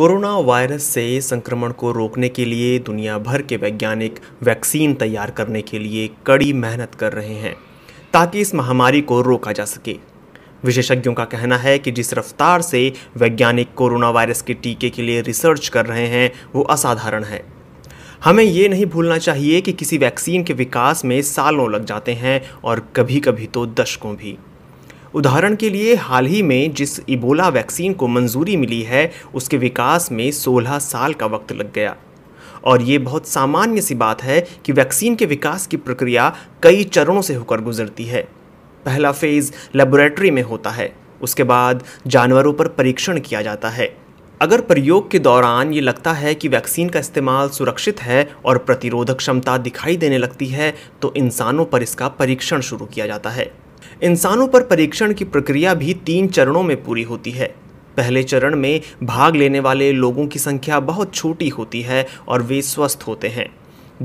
corona virus से संक्रमण को रोकने के लिए दुनिया भर के वैज्ञानिक वैक्सीन तैयार करने के लिए कड़ी मेहनत कर रहे हैं ताकि इस महामारी को रोका जा सके विशेषज्ञों का कहना है कि जिस रफ्तार से वैज्ञानिक कोरोना वायरस के टीके के लिए रिसर्च कर रहे हैं वो असाधारण है हमें ये नहीं भूलना चाहिए कि किसी वैक्सीन के विकास में सालों लग जाते हैं और कभी कभी तो दशकों भी उदाहरण के लिए हाल ही में जिस इबोला वैक्सीन को मंजूरी मिली है उसके विकास में 16 साल का वक्त लग गया और ये बहुत सामान्य सी बात है कि वैक्सीन के विकास की प्रक्रिया कई चरणों से होकर गुजरती है पहला फेज़ लेबोरेटरी में होता है उसके बाद जानवरों पर परीक्षण किया जाता है अगर प्रयोग के दौरान ये लगता है कि वैक्सीन का इस्तेमाल सुरक्षित है और प्रतिरोधक क्षमता दिखाई देने लगती है तो इंसानों पर इसका परीक्षण शुरू किया जाता है इंसानों पर परीक्षण की प्रक्रिया भी तीन चरणों में पूरी होती है पहले चरण में भाग लेने वाले लोगों की संख्या बहुत छोटी होती है और वे स्वस्थ होते हैं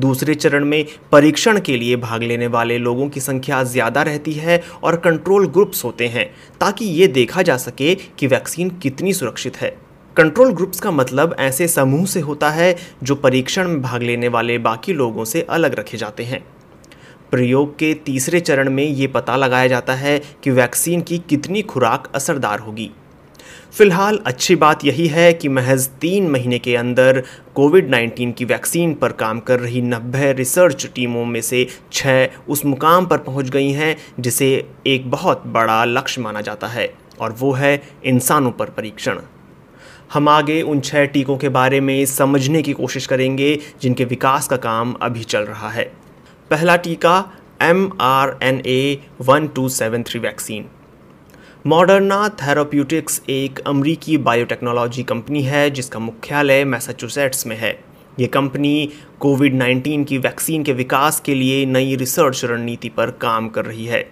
दूसरे चरण में परीक्षण के लिए भाग लेने वाले लोगों की संख्या ज़्यादा रहती है और कंट्रोल ग्रुप्स होते हैं ताकि ये देखा जा सके कि वैक्सीन कितनी सुरक्षित है कंट्रोल ग्रुप्स का मतलब ऐसे समूह से होता है जो परीक्षण में भाग लेने वाले बाकी लोगों से अलग रखे जाते हैं प्रयोग के तीसरे चरण में ये पता लगाया जाता है कि वैक्सीन की कितनी खुराक असरदार होगी फिलहाल अच्छी बात यही है कि महज तीन महीने के अंदर कोविड 19 की वैक्सीन पर काम कर रही नब्बे रिसर्च टीमों में से छः उस मुकाम पर पहुंच गई हैं जिसे एक बहुत बड़ा लक्ष्य माना जाता है और वो है इंसानों पर परीक्षण हम आगे उन छः टीकों के बारे में समझने की कोशिश करेंगे जिनके विकास का काम अभी चल रहा है पहला टीका M R N A one two seven three vaccine Moderna therapeutics एक अमरीकी बायोटेक्नोलॉजी कंपनी है जिसका मुख्यालय मैसाचुसेट्स में है ये कंपनी कोविड 19 की वैक्सीन के विकास के लिए नई रिसर्च रणनीति पर काम कर रही है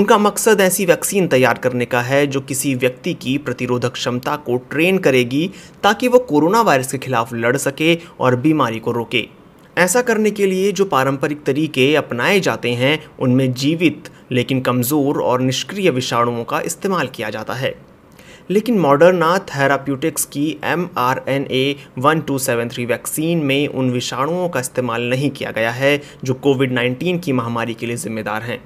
उनका मकसद ऐसी वैक्सीन तैयार करने का है जो किसी व्यक्ति की प्रतिरोधक क्षमता को ट्रेन करेगी ताकि वो कोरोना वायरस के खिलाफ लड़ सके और बीमारी को रोके ऐसा करने के लिए जो पारंपरिक तरीके अपनाए जाते हैं उनमें जीवित लेकिन कमज़ोर और निष्क्रिय विषाणुओं का इस्तेमाल किया जाता है लेकिन मॉडर्ना थेराप्यूटिक्स की M R N A one two seven three vaccine में उन विषाणुओं का इस्तेमाल नहीं किया गया है जो कोविड नाइन्टीन की महामारी के लिए जिम्मेदार हैं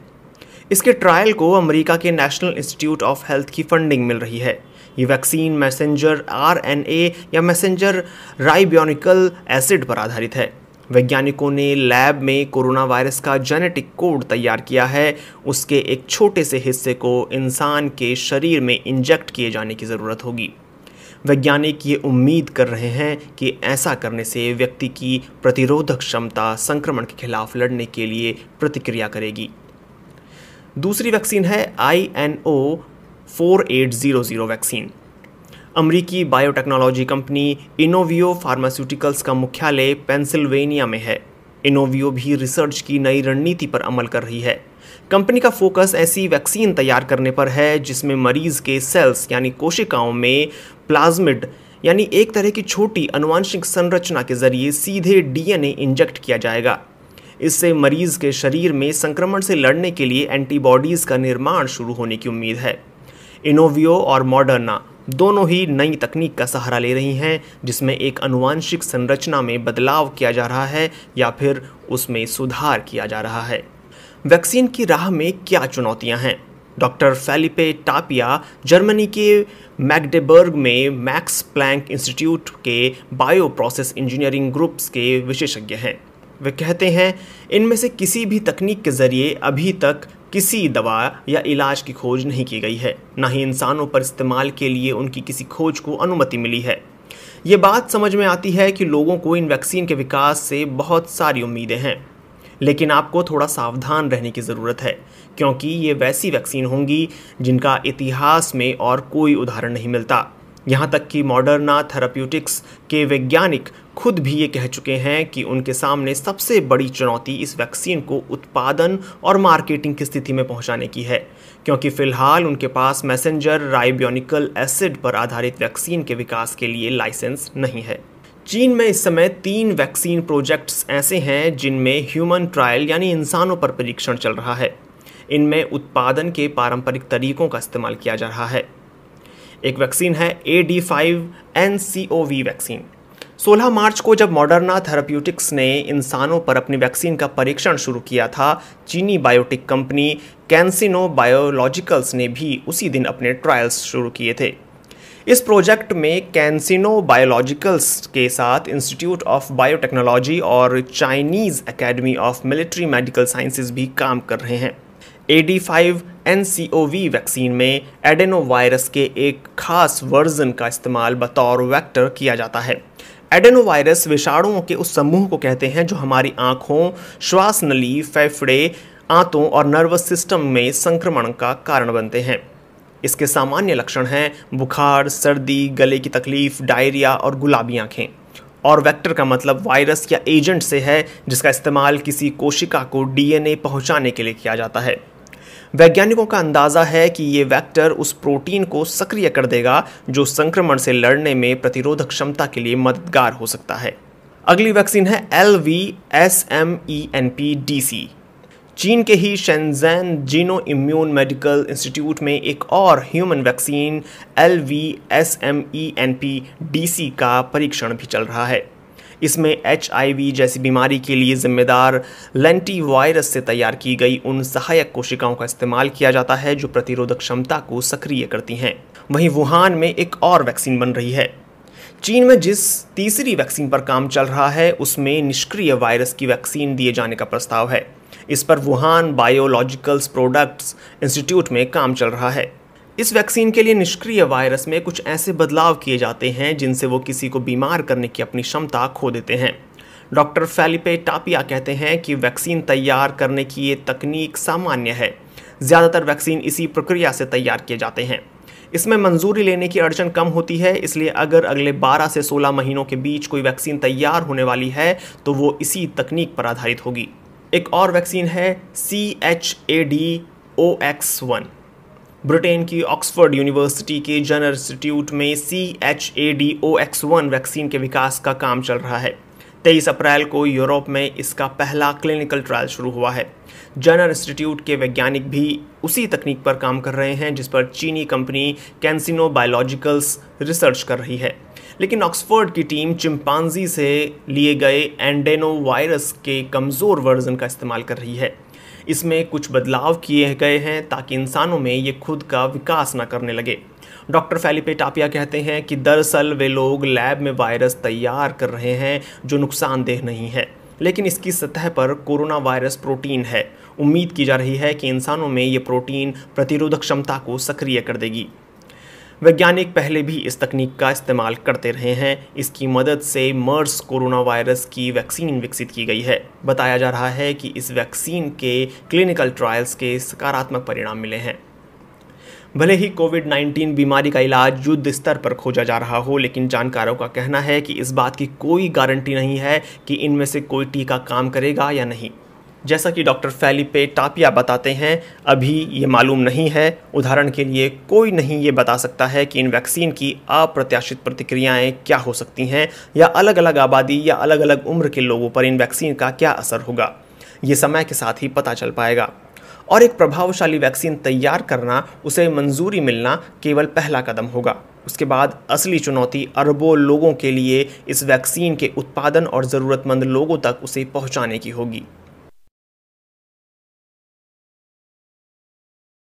इसके ट्रायल को अमेरिका के नेशनल इंस्टीट्यूट ऑफ हेल्थ की फंडिंग मिल रही है ये वैक्सीन मैसेंजर आर या मैसेंजर राइब्योनिकल एसिड पर आधारित है वैज्ञानिकों ने लैब में कोरोना वायरस का जेनेटिक कोड तैयार किया है उसके एक छोटे से हिस्से को इंसान के शरीर में इंजेक्ट किए जाने की ज़रूरत होगी वैज्ञानिक ये उम्मीद कर रहे हैं कि ऐसा करने से व्यक्ति की प्रतिरोधक क्षमता संक्रमण के खिलाफ लड़ने के लिए प्रतिक्रिया करेगी दूसरी वैक्सीन है I N O four eight zero zero vaccine अमरीकी बायोटेक्नोलॉजी कंपनी इनोवियो फार्मास्यूटिकल्स का मुख्यालय पेंसिल्वेनिया में है इनोवियो भी रिसर्च की नई रणनीति पर अमल कर रही है कंपनी का फोकस ऐसी वैक्सीन तैयार करने पर है जिसमें मरीज के सेल्स यानी कोशिकाओं में प्लाज्मिड यानी एक तरह की छोटी अनुवांशिक संरचना के जरिए सीधे डीएनए इंजेक्ट किया जाएगा इससे मरीज के शरीर में संक्रमण से लड़ने के लिए एंटीबॉडीज़ का निर्माण शुरू होने की उम्मीद है इनोवियो और मॉडर्ना दोनों ही नई तकनीक का सहारा ले रही हैं जिसमें एक अनुवांशिक संरचना में बदलाव किया जा रहा है या फिर उसमें सुधार किया जा रहा है वैक्सीन की राह में क्या चुनौतियां हैं डॉक्टर फेलिपे टापिया जर्मनी के मैगडेबर्ग में मैक्स प्लैंक इंस्टीट्यूट के बायो प्रोसेस इंजीनियरिंग ग्रुप्स के विशेषज्ञ हैं वे कहते हैं इनमें से किसी भी तकनीक के ज़रिए अभी तक किसी दवा या इलाज की खोज नहीं की गई है न ही इंसानों पर इस्तेमाल के लिए उनकी किसी खोज को अनुमति मिली है ये बात समझ में आती है कि लोगों को इन वैक्सीन के विकास से बहुत सारी उम्मीदें हैं लेकिन आपको थोड़ा सावधान रहने की ज़रूरत है क्योंकि ये वैसी वैक्सीन होंगी जिनका इतिहास में और कोई उदाहरण नहीं मिलता यहाँ तक कि मॉडर्ना थेराप्यूटिक्स के वैज्ञानिक खुद भी ये कह चुके हैं कि उनके सामने सबसे बड़ी चुनौती इस वैक्सीन को उत्पादन और मार्केटिंग की स्थिति में पहुंचाने की है क्योंकि फिलहाल उनके पास मैसेंजर राइब्योनिकल एसिड पर आधारित वैक्सीन के विकास के लिए लाइसेंस नहीं है चीन में इस समय तीन वैक्सीन प्रोजेक्ट्स ऐसे हैं जिनमें ह्यूमन ट्रायल यानी इंसानों पर परीक्षण चल रहा है इनमें उत्पादन के पारंपरिक तरीकों का इस्तेमाल किया जा रहा है एक वैक्सीन है A D five N C O V vaccine 16 मार्च को जब मॉडर्ना थेराप्यूटिक्स ने इंसानों पर अपनी वैक्सीन का परीक्षण शुरू किया था चीनी बायोटिक कंपनी कैंसिनो बायोलॉजिकल्स ने भी उसी दिन अपने ट्रायल्स शुरू किए थे इस प्रोजेक्ट में कैंसिनो बायोलॉजिकल्स के साथ इंस्टीट्यूट ऑफ बायोटेक्नोलॉजी और Chinese academy of military medical sciences भी काम कर रहे हैं A D five N C O V vaccine में एडेनोवायरस के एक खास वर्जन का इस्तेमाल बतौर वैक्टर किया जाता है एडेनोवायरस विषाणुओं के उस समूह को कहते हैं जो हमारी आँखों श्वास नली फेफड़े आंतों और नर्वस सिस्टम में संक्रमण का कारण बनते हैं इसके सामान्य लक्षण हैं बुखार सर्दी गले की तकलीफ डायरिया और गुलाबी आँखें और वेक्टर का मतलब वायरस या एजेंट से है जिसका इस्तेमाल किसी कोशिका को डीएनए पहुंचाने के लिए किया जाता है वैज्ञानिकों का अंदाज़ा है कि ये वैक्टर उस प्रोटीन को सक्रिय कर देगा जो संक्रमण से लड़ने में प्रतिरोधक क्षमता के लिए मददगार हो सकता है अगली वैक्सीन है L V S M E N P D C चीन के ही Shenzhen Geno immune medical institute में एक और human vaccine L V S M E N P D C का परीक्षण भी चल रहा है इसमें एच जैसी बीमारी के लिए जिम्मेदार लेंटी वायरस से तैयार की गई उन सहायक कोशिकाओं का इस्तेमाल किया जाता है जो प्रतिरोधक क्षमता को सक्रिय करती हैं वहीं वुहान में एक और वैक्सीन बन रही है चीन में जिस तीसरी वैक्सीन पर काम चल रहा है उसमें निष्क्रिय वायरस की वैक्सीन दिए जाने का प्रस्ताव है इस पर वुहान बायोलॉजिकल्स प्रोडक्ट्स इंस्टीट्यूट में काम चल रहा है इस वैक्सीन के लिए निष्क्रिय वायरस में कुछ ऐसे बदलाव किए जाते हैं जिनसे वो किसी को बीमार करने की अपनी क्षमता खो देते हैं डॉक्टर फेलिपे टापिया कहते हैं कि वैक्सीन तैयार करने की ये तकनीक सामान्य है ज़्यादातर वैक्सीन इसी प्रक्रिया से तैयार किए जाते हैं इसमें मंजूरी लेने की अड़चन कम होती है इसलिए अगर अगले 12 से 16 महीनों के बीच कोई वैक्सीन तैयार होने वाली है तो वो इसी तकनीक पर आधारित होगी एक और वैक्सीन है C H A D O X one Britain की ऑक्सफोर्ड यूनिवर्सिटी के जन इंस्टीट्यूट में C H A D O X one vaccine के विकास का काम चल रहा है तेईस अप्रैल को यूरोप में इसका पहला क्लिनिकल ट्रायल शुरू हुआ है जनरल इंस्टीट्यूट के वैज्ञानिक भी उसी तकनीक पर काम कर रहे हैं जिस पर चीनी कंपनी कैंसिनो बायोलॉजिकल्स रिसर्च कर रही है लेकिन ऑक्सफोर्ड की टीम चिंपांजी से लिए गए एंडेनो वायरस के कमज़ोर वर्जन का इस्तेमाल कर रही है इसमें कुछ बदलाव किए गए हैं ताकि इंसानों में ये खुद का विकास न करने लगे डॉक्टर फैलिपे टापिया कहते हैं कि दरअसल वे लोग लैब में वायरस तैयार कर रहे हैं जो नुकसानदेह नहीं है लेकिन इसकी सतह पर कोरोना वायरस प्रोटीन है उम्मीद की जा रही है कि इंसानों में ये प्रोटीन प्रतिरोधक क्षमता को सक्रिय कर देगी वैज्ञानिक पहले भी इस तकनीक का इस्तेमाल करते रहे हैं इसकी मदद से मर्स कोरोना वायरस की वैक्सीन विकसित की गई है बताया जा रहा है कि इस वैक्सीन के क्लिनिकल ट्रायल्स के सकारात्मक परिणाम मिले हैं भले ही कोविड 19 बीमारी का इलाज युद्ध स्तर पर खोजा जा रहा हो लेकिन जानकारों का कहना है कि इस बात की कोई गारंटी नहीं है कि इनमें से कोई टीका काम करेगा या नहीं जैसा कि डॉक्टर फैलिपे टापिया बताते हैं अभी ये मालूम नहीं है उदाहरण के लिए कोई नहीं ये बता सकता है कि इन वैक्सीन की अप्रत्याशित प्रतिक्रियाएं क्या हो सकती हैं या अलग अलग आबादी या अलग अलग उम्र के लोगों पर इन वैक्सीन का क्या असर होगा ये समय के साथ ही पता चल पाएगा और एक प्रभावशाली वैक्सीन तैयार करना उसे मंजूरी मिलना केवल पहला कदम होगा उसके बाद असली चुनौती अरबों लोगों के लिए इस वैक्सीन के उत्पादन और ज़रूरतमंद लोगों तक उसे पहुंचाने की होगी